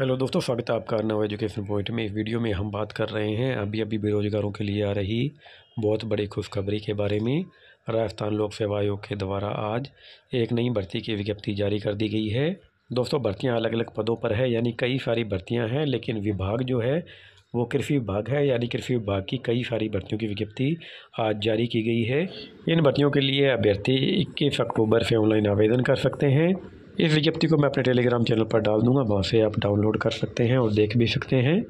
hello दोस्तों स्वागत है आपका नव एजुकेशन पॉइंट में इस वीडियो में हम बात कर रहे हैं अभी अभी बेरोजगारों के लिए आ रही बहुत बड़ी खुशखबरी के बारे में राजस्थान लोक सेवा आयोग के द्वारा आज एक नई भर्ती की विज्ञप्ति जारी कर दी गई है दोस्तों भर्तियां अलग अलग पदों पर है यानी कई सारी भर्तियाँ हैं लेकिन विभाग जो है वो कृषि विभाग है यानी कृषि विभाग की कई सारी भर्तियों की विज्ञप्ति आज जारी की गई है इन भर्तियों के लिए अभ्यर्थी इक्कीस अक्टूबर से ऑनलाइन आवेदन कर सकते हैं इस विज्ञप्ति को मैं अपने टेलीग्राम चैनल पर डाल दूंगा वहाँ से आप डाउनलोड कर सकते हैं और देख भी सकते हैं